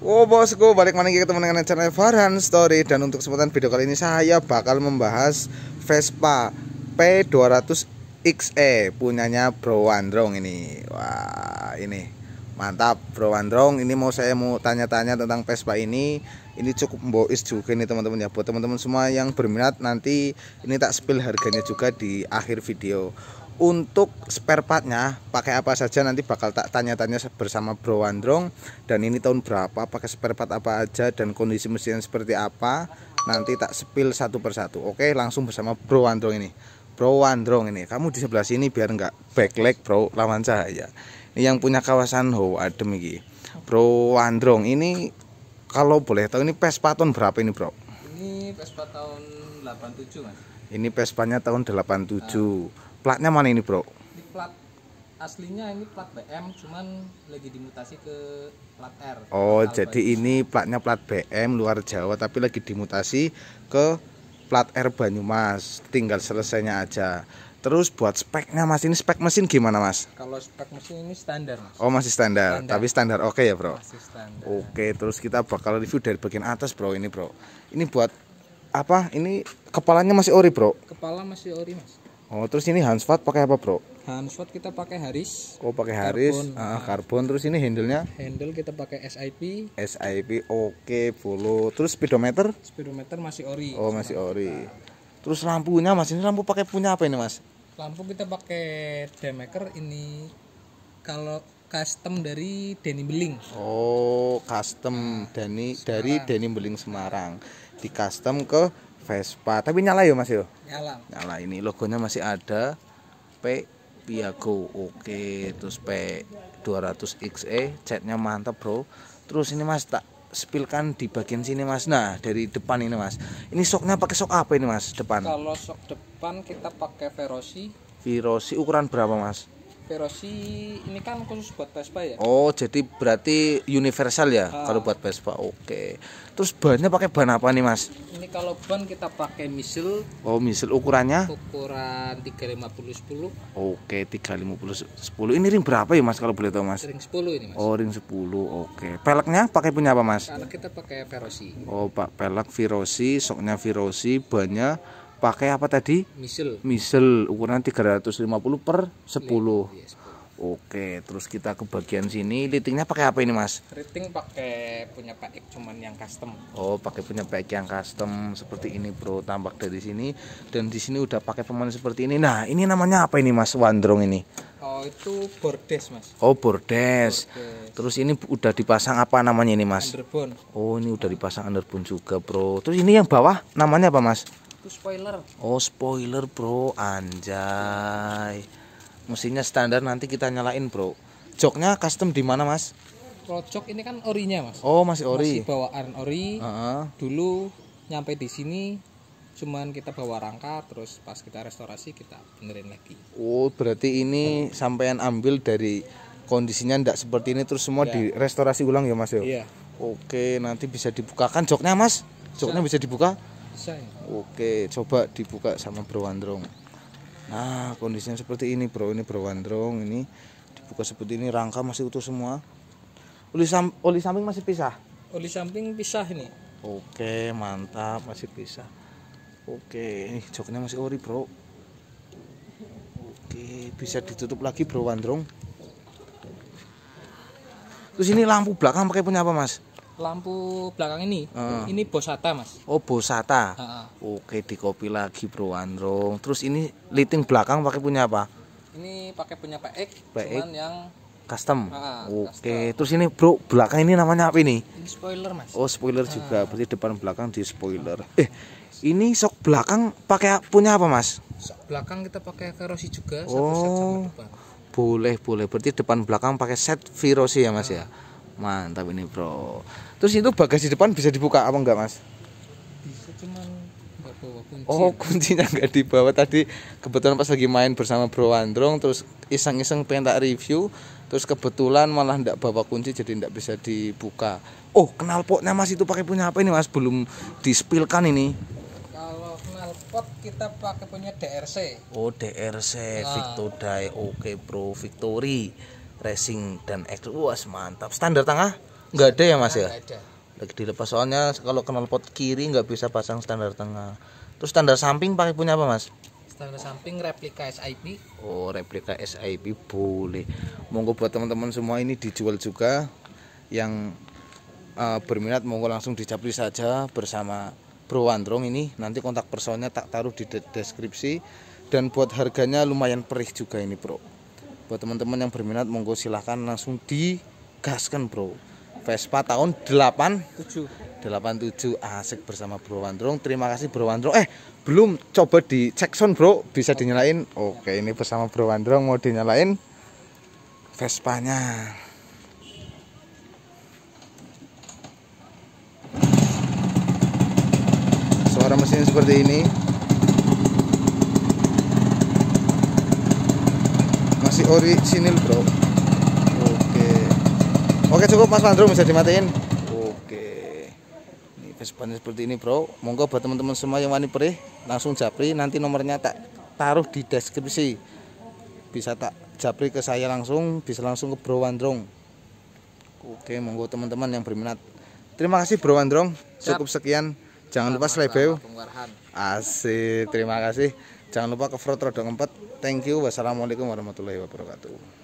Wow bosku, balik lagi ketemu dengan channel Farhan Story Dan untuk kesempatan video kali ini saya bakal membahas Vespa P200XE Punyanya Bro Wandrong ini Wah ini mantap Bro Wandrong Ini mau saya mau tanya-tanya tentang Vespa ini Ini cukup bois juga nih teman-teman ya Buat teman-teman semua yang berminat nanti ini tak spill harganya juga di akhir video untuk spare partnya pakai apa saja nanti bakal tak tanya-tanya bersama Bro Wandrong dan ini tahun berapa pakai spare part apa aja dan kondisi mesin seperti apa nanti tak spill satu persatu oke langsung bersama Bro Wandrong ini Bro Wandrong ini kamu di sebelah sini biar nggak backlight Bro lawan cahaya ini yang punya kawasan Ho Adem ini Bro Wandrong ini kalau boleh tahu ini Vespa tahun berapa ini Bro ini Vespa tahun 87 mas ini Vespanya tahun 87 nah Platnya mana ini, Bro? Di plat aslinya ini plat BM, cuman lagi dimutasi ke plat R. Oh, plat jadi ini platnya plat BM luar Jawa tapi lagi dimutasi ke plat R Banyumas. Tinggal selesainya aja. Terus buat speknya mas ini spek mesin gimana mas? Kalau spek mesin ini standar mas. Oh masih standar, standar. tapi standar oke okay ya bro. Masih standar. Oke terus kita bakal review dari bagian atas bro ini bro. Ini buat apa? Ini kepalanya masih ori bro? Kepala masih ori mas. Oh, terus ini Hansford pakai apa, Bro? Hansford kita pakai Haris. Oh, pakai Haris. Karbon. Ah, karbon. Terus ini handle-nya? Handle kita pakai SIP. SIP. Oke, follow. Terus speedometer? Speedometer masih ori. Oh, masih nah. ori. Kita. Terus lampunya, Mas. Ini lampu pakai punya apa ini, Mas? Lampu kita pakai Demaker ini kalau custom dari Denny Beling. Oh, custom nah, Denny dari Denny Beling Semarang. Di custom ke Vespa tapi nyala ya Mas yo ya? nyala nyala ini logonya masih ada P Piago oke terus P 200 XE catnya mantap bro terus ini Mas tak spilkan di bagian sini mas nah dari depan ini mas ini soknya pakai sok apa ini mas depan kalau sok depan kita pakai Verosi Verosi ukuran berapa mas Virosi ini kan khusus buat Vespa ya? Oh, jadi berarti universal ya uh, kalau buat Vespa. Oke. Terus bannya pakai ban apa nih, Mas? Ini kalau ban kita pakai misil. Oh, misil ukurannya? Ukuran 350 10. Oke, 350 10. Ini ring berapa ya, Mas kalau boleh tahu, Mas? Ring 10 ini, Mas. Oh, ring 10. Oke. Peleknya pakai punya apa, Mas? Pelek kita pakai Virosi. Oh, Pak, pelek Virosi, soknya Virosi, bannya pakai apa tadi? Misel. Misel ukuran 350 per 10. Iya, 10. Iya, Oke, terus kita ke bagian sini. Litingnya pakai apa ini, Mas? Riting pakai punya Pak Ek cuman yang custom. Oh, pakai punya Pak Ek yang custom seperti ini, Bro. Tampak dari sini dan di sini udah pakai pemanis seperti ini. Nah, ini namanya apa ini, Mas? Wandrong ini. Oh, itu bordes, Mas. Oh, bordes. bordes. Terus ini udah dipasang apa namanya ini, Mas? Underbone. Oh, ini udah dipasang underbone juga, Bro. Terus ini yang bawah namanya apa, Mas? itu spoiler oh spoiler bro anjay mesinnya standar nanti kita nyalain bro joknya custom di mana mas kalau jok ini kan orinya mas oh masih ori masih bawaan ori uh -huh. dulu nyampe di sini cuman kita bawa rangka terus pas kita restorasi kita benerin lagi oh berarti ini hmm. sampean ambil dari kondisinya ndak seperti ini terus semua ya. restorasi ulang ya mas ya iya. oke nanti bisa dibukakan joknya mas joknya bisa dibuka oke coba dibuka sama bro Wandrong nah kondisinya seperti ini bro ini bro Wandrong ini dibuka seperti ini rangka masih utuh semua oli, sam oli samping masih pisah oli samping pisah ini oke mantap masih pisah oke ini joknya masih ori bro oke bisa ditutup lagi bro Wandrong terus ini lampu belakang pakai punya apa mas lampu belakang ini uh. ini bosata mas oh bosata uh -uh. oke dikopi lagi bro Androng terus ini lighting belakang pakai punya apa ini pakai punya PX, PX. cuman yang custom uh, oke custom. terus ini bro belakang ini namanya apa ini ini spoiler mas oh spoiler uh. juga berarti depan belakang di spoiler uh. eh ini sok belakang pakai punya apa mas sok belakang kita pakai karosi juga oh satu set sama oh. depan. boleh boleh berarti depan belakang pakai set Virosi ya mas uh. ya mantap ini bro terus itu bagasi depan bisa dibuka apa enggak mas bisa cuman bawa kunci oh kuncinya enggak dibawa tadi kebetulan pas lagi main bersama bro Androng terus iseng-iseng pengen tak review terus kebetulan malah enggak bawa kunci jadi enggak bisa dibuka oh kenal potnya mas itu pakai punya apa ini mas belum dispilkan ini pot kita pakai punya DRC. Oh, DRC nah. Dai Oke, okay, Bro. Victory racing dan X wah mantap standar tengah nggak ada ya mas ya lagi dilepas soalnya kalau knalpot kiri nggak bisa pasang standar tengah terus standar samping pakai punya apa mas standar samping replika SIP oh replika SIP boleh monggo buat teman-teman semua ini dijual juga yang uh, berminat monggo langsung dicapri saja bersama Bro Wandrong ini nanti kontak personnya tak taruh di de deskripsi dan buat harganya lumayan perih juga ini Bro buat teman-teman yang berminat monggo silahkan langsung digaskan bro Vespa tahun 87 87 asik bersama Bro Wandrong terima kasih Bro Wandrong eh belum coba di cek sound bro bisa dinyalain oke ini bersama Bro Wandrong mau dinyalain Vespanya suara mesin seperti ini masih sinil bro oke oke cukup mas Pandro bisa dimatiin oke ini Vespa seperti ini bro monggo buat teman-teman semua yang wani perih langsung japri nanti nomornya tak taruh di deskripsi bisa tak japri ke saya langsung bisa langsung ke bro Wandrong oke monggo teman-teman yang berminat terima kasih bro Wandrong cukup sekian jangan lupa selebew asik terima kasih Jangan lupa ke Frot Rodo Thank you. Wassalamualaikum warahmatullahi wabarakatuh.